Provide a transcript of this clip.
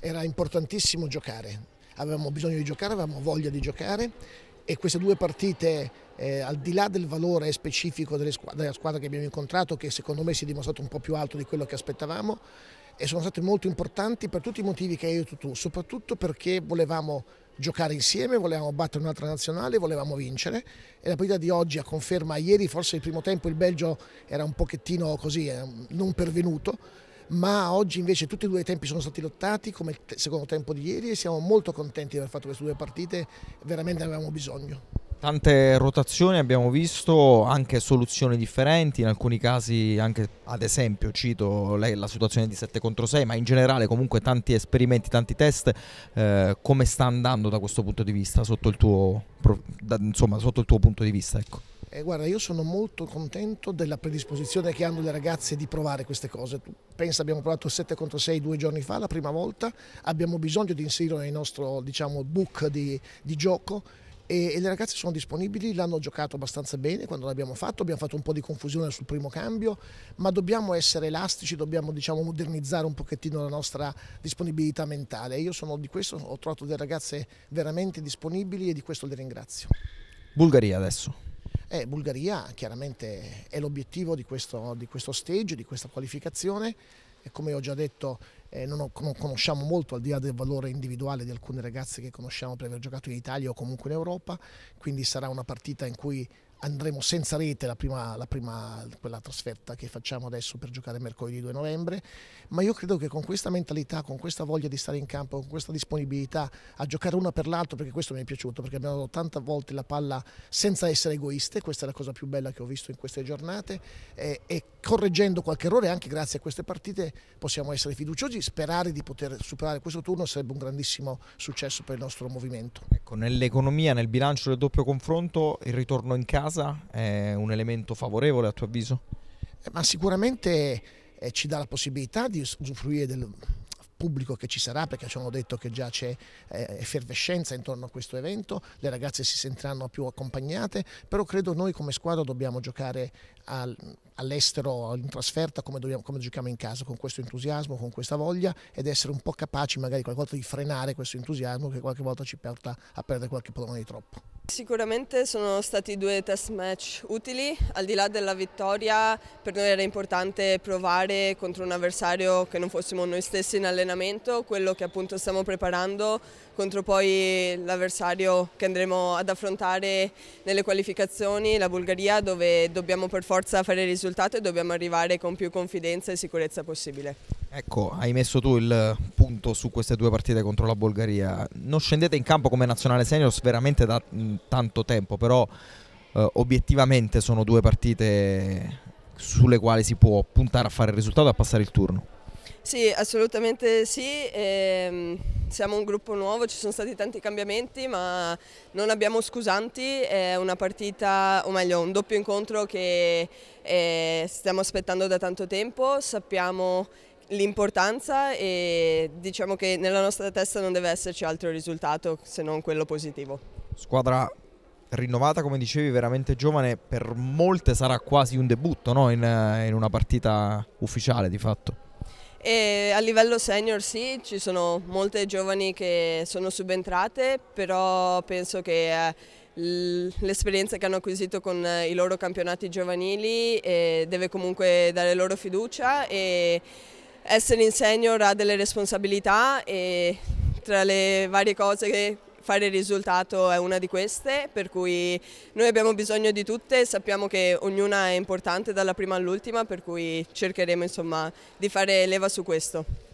era importantissimo giocare. Avevamo bisogno di giocare, avevamo voglia di giocare e queste due partite, eh, al di là del valore specifico squ della squadra che abbiamo incontrato, che secondo me si è dimostrato un po' più alto di quello che aspettavamo, e sono state molto importanti per tutti i motivi che hai detto tu, soprattutto perché volevamo giocare insieme, volevamo battere un'altra nazionale, volevamo vincere e la partita di oggi a conferma ieri, forse il primo tempo il Belgio era un pochettino così, eh, non pervenuto, ma oggi invece tutti e due i tempi sono stati lottati come il secondo tempo di ieri e siamo molto contenti di aver fatto queste due partite, veramente ne avevamo bisogno. Tante rotazioni abbiamo visto, anche soluzioni differenti, in alcuni casi anche ad esempio cito lei la situazione di 7 contro 6, ma in generale comunque tanti esperimenti, tanti test, eh, come sta andando da questo punto di vista sotto il tuo, da, insomma, sotto il tuo punto di vista? Ecco. Eh, guarda, io sono molto contento della predisposizione che hanno le ragazze di provare queste cose. Tu pensa, abbiamo provato 7 contro 6 due giorni fa, la prima volta, abbiamo bisogno di inserirlo nel nostro diciamo, book di, di gioco e, le ragazze sono disponibili, l'hanno giocato abbastanza bene quando l'abbiamo fatto, abbiamo fatto un po' di confusione sul primo cambio, ma dobbiamo essere elastici, dobbiamo diciamo, modernizzare un pochettino la nostra disponibilità mentale. Io sono di questo, ho trovato delle ragazze veramente disponibili e di questo le ringrazio. Bulgaria adesso. Eh, Bulgaria chiaramente è l'obiettivo di questo, di questo stage, di questa qualificazione e come ho già detto eh, non, ho, non, conosciamo molto al di là del valore individuale di alcune ragazze che conosciamo per aver giocato in Italia o comunque in Europa, quindi sarà una partita in cui andremo senza rete la prima, la prima, quella trasferta che facciamo adesso per giocare mercoledì 2 novembre, ma io credo che con questa mentalità, con questa voglia di stare in campo, con questa disponibilità a giocare una per l'altro, perché questo mi è piaciuto, perché abbiamo dato tante volte la palla senza essere egoiste, questa è la cosa più bella che ho visto in queste giornate, e, e correggendo qualche errore anche grazie a queste partite possiamo essere fiduciosi, sperare di poter superare questo turno sarebbe un grandissimo successo per il nostro movimento. Ecco, nell'economia, nel bilancio del doppio confronto, il ritorno in casa casa è un elemento favorevole a tuo avviso? Eh, ma sicuramente eh, ci dà la possibilità di usufruire del pubblico che ci sarà perché ci hanno detto che già c'è eh, effervescenza intorno a questo evento, le ragazze si sentiranno più accompagnate, però credo noi come squadra dobbiamo giocare al all'estero, in trasferta, come, dobbiamo, come giochiamo in casa, con questo entusiasmo, con questa voglia ed essere un po' capaci magari qualche volta di frenare questo entusiasmo che qualche volta ci porta a perdere qualche pallone di troppo. Sicuramente sono stati due test match utili, al di là della vittoria per noi era importante provare contro un avversario che non fossimo noi stessi in allenamento, quello che appunto stiamo preparando contro poi l'avversario che andremo ad affrontare nelle qualificazioni, la Bulgaria, dove dobbiamo per forza fare il risultato e dobbiamo arrivare con più confidenza e sicurezza possibile. Ecco, hai messo tu il punto su queste due partite contro la Bulgaria. Non scendete in campo come nazionale seniors veramente da mm, tanto tempo, però eh, obiettivamente sono due partite sulle quali si può puntare a fare il risultato e a passare il turno. Sì, assolutamente sì. Ehm, siamo un gruppo nuovo, ci sono stati tanti cambiamenti, ma non abbiamo scusanti. È una partita, o meglio, un doppio incontro che eh, stiamo aspettando da tanto tempo. Sappiamo l'importanza e diciamo che nella nostra testa non deve esserci altro risultato se non quello positivo. Squadra rinnovata, come dicevi, veramente giovane, per molte sarà quasi un debutto no? in, in una partita ufficiale di fatto. E a livello senior sì, ci sono molte giovani che sono subentrate, però penso che eh, l'esperienza che hanno acquisito con i loro campionati giovanili eh, deve comunque dare loro fiducia e essere in senior ha delle responsabilità e tra le varie cose che fare il risultato è una di queste, per cui noi abbiamo bisogno di tutte, sappiamo che ognuna è importante dalla prima all'ultima, per cui cercheremo insomma, di fare leva su questo.